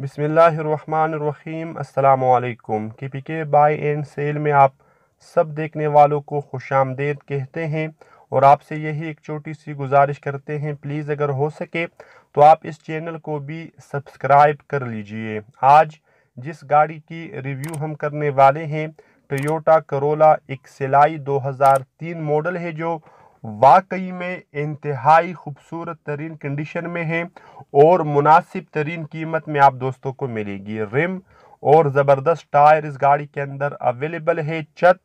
बिसमीम् अल्लाम के पी के बाई एंड सेल में आप सब देखने वालों को खुश आमदेद कहते हैं और आपसे यही एक छोटी सी गुजारिश करते हैं प्लीज़ अगर हो सके तो आप इस चैनल को भी सब्सक्राइब कर लीजिए आज जिस गाड़ी की रिव्यू हम करने वाले हैं टोयोटा करोला एक सिलाई 2003 मॉडल है जो वाकई में इंतहाई खूबसूरत तरीन कंडीशन में है और मुनासिब तरीन कीमत में आप दोस्तों को मिलेगी रिम और ज़बरदस्त टायर इस गाड़ी के अंदर अवेलेबल है चत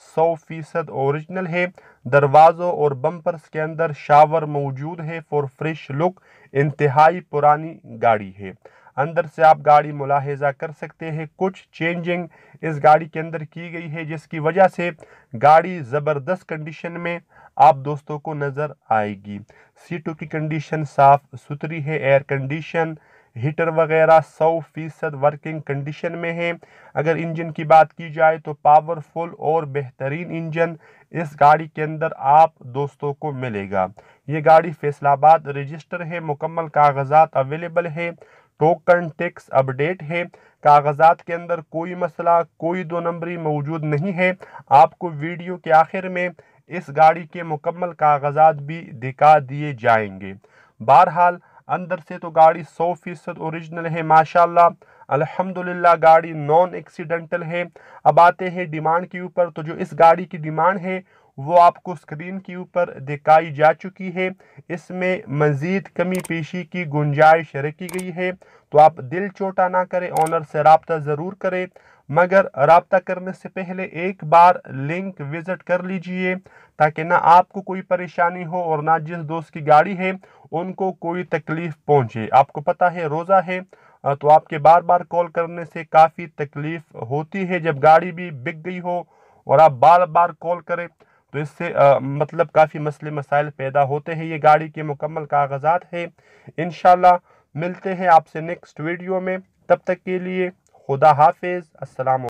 सौ फीसद औरिजिनल है दरवाज़ों और बम्पर्स के अंदर शावर मौजूद है फॉर फ्रेश लुक इंतहाई पुरानी गाड़ी है अंदर से आप गाड़ी मुलाहजा कर सकते हैं कुछ चेंजिंग इस गाड़ी के अंदर की गई है जिसकी वजह से गाड़ी ज़बरदस्त कंडीशन में आप दोस्तों को नज़र आएगी सीटों की कंडीशन साफ़ सुथरी है एयर कंडीशन हीटर वगैरह सौ फीसद वर्किंग कंडीशन में है अगर इंजन की बात की जाए तो पावरफुल और बेहतरीन इंजन इस गाड़ी के अंदर आप दोस्तों को मिलेगा ये गाड़ी फैसलाबाद रजिस्टर है मुकम्मल कागजात अवेलेबल है टोकन टैक्स अपडेट है कागजात के अंदर कोई मसला कोई दो नंबरी मौजूद नहीं है आपको वीडियो के आखिर में इस गाड़ी के मुकम्मल कागजात भी दिखा दिए जाएंगे बहरहाल अंदर से तो गाड़ी सौ फीसद औरिजिनल है माशाल्लाह अल्हम्दुलिल्लाह गाड़ी नॉन एक्सीडेंटल है अब आते हैं डिमांड के ऊपर तो जो इस गाड़ी की डिमांड है वो आपको स्क्रीन के ऊपर दिखाई जा चुकी है इसमें मज़ीद कमी पेशी की गुंजाइश रखी गई है तो आप दिल चोटा ना करें ऑनर से रबता ज़रूर करें मगर रबता करने से पहले एक बार लिंक विज़िट कर लीजिए ताकि ना आपको कोई परेशानी हो और ना जिस दोस्त की गाड़ी है उनको कोई तकलीफ़ पहुँचे आपको पता है रोज़ा है तो आपके बार बार कॉल करने से काफ़ी तकलीफ़ होती है जब गाड़ी भी बिक गई हो और आप बार बार कॉल करें तो इससे आ, मतलब काफ़ी मसले मसाइल पैदा होते हैं ये गाड़ी के मुकम्मल कागजात है इन मिलते हैं आपसे नेक्स्ट वीडियो में तब तक के लिए खुदा हाफिज़ असलम